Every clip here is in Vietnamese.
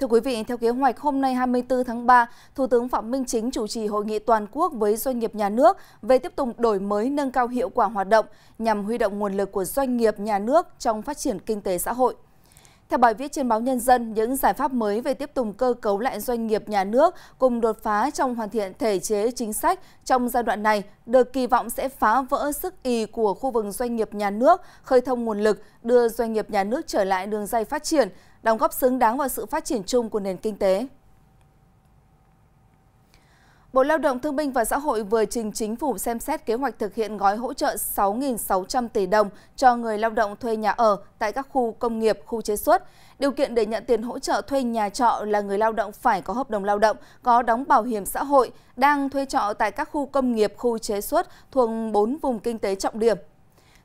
Thưa quý vị, theo kế hoạch hôm nay 24 tháng 3, Thủ tướng Phạm Minh Chính chủ trì hội nghị toàn quốc với doanh nghiệp nhà nước về tiếp tục đổi mới nâng cao hiệu quả hoạt động nhằm huy động nguồn lực của doanh nghiệp nhà nước trong phát triển kinh tế xã hội. Theo bài viết trên báo Nhân dân, những giải pháp mới về tiếp tục cơ cấu lại doanh nghiệp nhà nước cùng đột phá trong hoàn thiện thể chế chính sách trong giai đoạn này được kỳ vọng sẽ phá vỡ sức y của khu vực doanh nghiệp nhà nước, khơi thông nguồn lực, đưa doanh nghiệp nhà nước trở lại đường dây phát triển, đóng góp xứng đáng vào sự phát triển chung của nền kinh tế. Bộ Lao động Thương binh và Xã hội vừa trình chính phủ xem xét kế hoạch thực hiện gói hỗ trợ 6.600 tỷ đồng cho người lao động thuê nhà ở tại các khu công nghiệp, khu chế xuất. Điều kiện để nhận tiền hỗ trợ thuê nhà trọ là người lao động phải có hợp đồng lao động, có đóng bảo hiểm xã hội, đang thuê trọ tại các khu công nghiệp, khu chế xuất thuộc 4 vùng kinh tế trọng điểm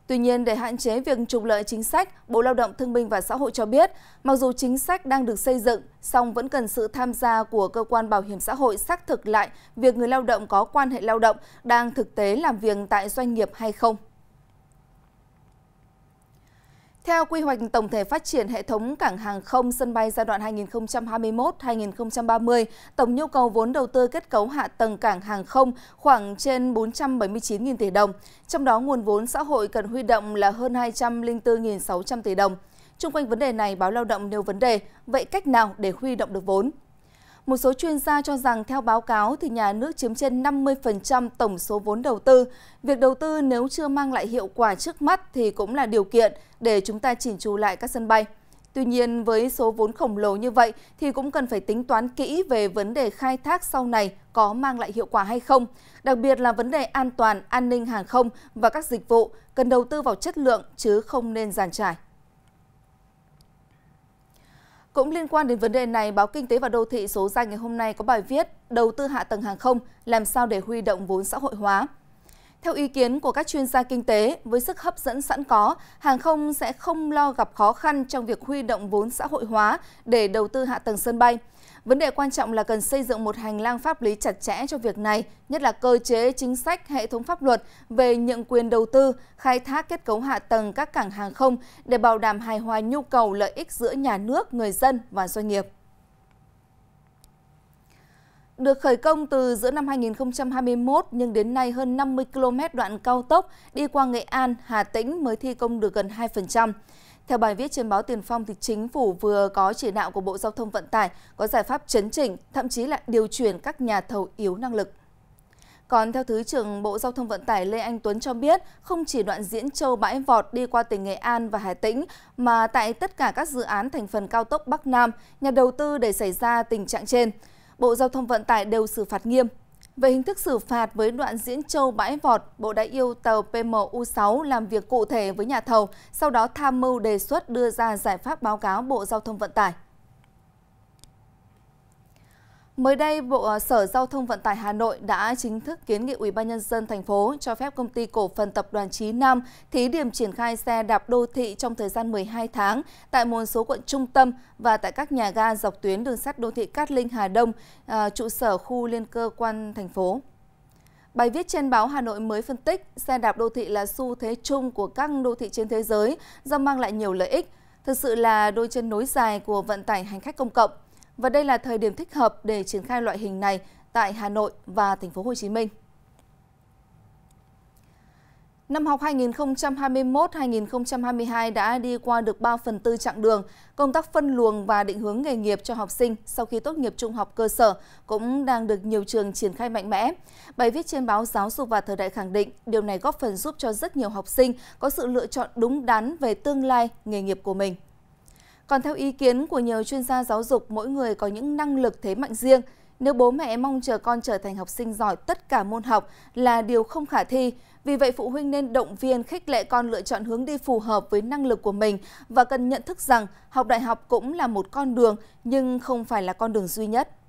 Tuy nhiên, để hạn chế việc trục lợi chính sách, Bộ Lao động Thương binh và Xã hội cho biết, mặc dù chính sách đang được xây dựng, song vẫn cần sự tham gia của cơ quan bảo hiểm xã hội xác thực lại việc người lao động có quan hệ lao động đang thực tế làm việc tại doanh nghiệp hay không. Theo quy hoạch tổng thể phát triển hệ thống cảng hàng không sân bay giai đoạn 2021-2030, tổng nhu cầu vốn đầu tư kết cấu hạ tầng cảng hàng không khoảng trên 479.000 tỷ đồng, trong đó nguồn vốn xã hội cần huy động là hơn 204.600 tỷ đồng. Trung quanh vấn đề này, báo Lao động nêu vấn đề, vậy cách nào để huy động được vốn? Một số chuyên gia cho rằng theo báo cáo thì nhà nước chiếm trên 50% tổng số vốn đầu tư. Việc đầu tư nếu chưa mang lại hiệu quả trước mắt thì cũng là điều kiện để chúng ta chỉnh chu lại các sân bay. Tuy nhiên với số vốn khổng lồ như vậy thì cũng cần phải tính toán kỹ về vấn đề khai thác sau này có mang lại hiệu quả hay không, đặc biệt là vấn đề an toàn, an ninh hàng không và các dịch vụ cần đầu tư vào chất lượng chứ không nên giàn trải. Cũng liên quan đến vấn đề này, báo Kinh tế và Đô thị số ra ngày hôm nay có bài viết Đầu tư hạ tầng hàng không, làm sao để huy động vốn xã hội hóa. Theo ý kiến của các chuyên gia kinh tế, với sức hấp dẫn sẵn có, hàng không sẽ không lo gặp khó khăn trong việc huy động vốn xã hội hóa để đầu tư hạ tầng sân bay. Vấn đề quan trọng là cần xây dựng một hành lang pháp lý chặt chẽ cho việc này, nhất là cơ chế, chính sách, hệ thống pháp luật về nhận quyền đầu tư, khai thác kết cấu hạ tầng các cảng hàng không để bảo đảm hài hòa nhu cầu lợi ích giữa nhà nước, người dân và doanh nghiệp. Được khởi công từ giữa năm 2021 nhưng đến nay hơn 50 km đoạn cao tốc đi qua Nghệ An, Hà Tĩnh mới thi công được gần 2%. Theo bài viết trên báo Tiền Phong thì chính phủ vừa có chỉ đạo của Bộ Giao thông Vận tải có giải pháp chấn chỉnh, thậm chí là điều chuyển các nhà thầu yếu năng lực. Còn theo Thứ trưởng Bộ Giao thông Vận tải Lê Anh Tuấn cho biết, không chỉ đoạn diễn châu bãi vọt đi qua tỉnh Nghệ An và Hà Tĩnh, mà tại tất cả các dự án thành phần cao tốc Bắc Nam, nhà đầu tư để xảy ra tình trạng trên. Bộ Giao thông Vận tải đều xử phạt nghiêm. Về hình thức xử phạt với đoạn diễn châu bãi vọt, Bộ đã yêu tàu PMU6 làm việc cụ thể với nhà thầu, sau đó tham mưu đề xuất đưa ra giải pháp báo cáo Bộ Giao thông Vận tải. Mới đây, Bộ ờ, Sở Giao thông Vận tải Hà Nội đã chính thức kiến nghị UBND thành phố cho phép công ty cổ phần tập đoàn Chí Nam thí điểm triển khai xe đạp đô thị trong thời gian 12 tháng tại một số quận trung tâm và tại các nhà ga dọc tuyến đường sắt đô thị Cát Linh Hà Đông, ờ, trụ sở khu liên cơ quan thành phố. Bài viết trên báo Hà Nội mới phân tích xe đạp đô thị là xu thế chung của các đô thị trên thế giới do mang lại nhiều lợi ích. Thực sự là đôi chân nối dài của vận tải hành khách công cộng và đây là thời điểm thích hợp để triển khai loại hình này tại Hà Nội và thành phố Hồ Chí Minh. Năm học 2021-2022 đã đi qua được 3 phần tư chặng đường. Công tác phân luồng và định hướng nghề nghiệp cho học sinh sau khi tốt nghiệp trung học cơ sở cũng đang được nhiều trường triển khai mạnh mẽ. Bài viết trên báo Giáo dục và Thời đại khẳng định điều này góp phần giúp cho rất nhiều học sinh có sự lựa chọn đúng đắn về tương lai nghề nghiệp của mình. Còn theo ý kiến của nhiều chuyên gia giáo dục, mỗi người có những năng lực thế mạnh riêng. Nếu bố mẹ mong chờ con trở thành học sinh giỏi tất cả môn học là điều không khả thi, vì vậy phụ huynh nên động viên khích lệ con lựa chọn hướng đi phù hợp với năng lực của mình và cần nhận thức rằng học đại học cũng là một con đường nhưng không phải là con đường duy nhất.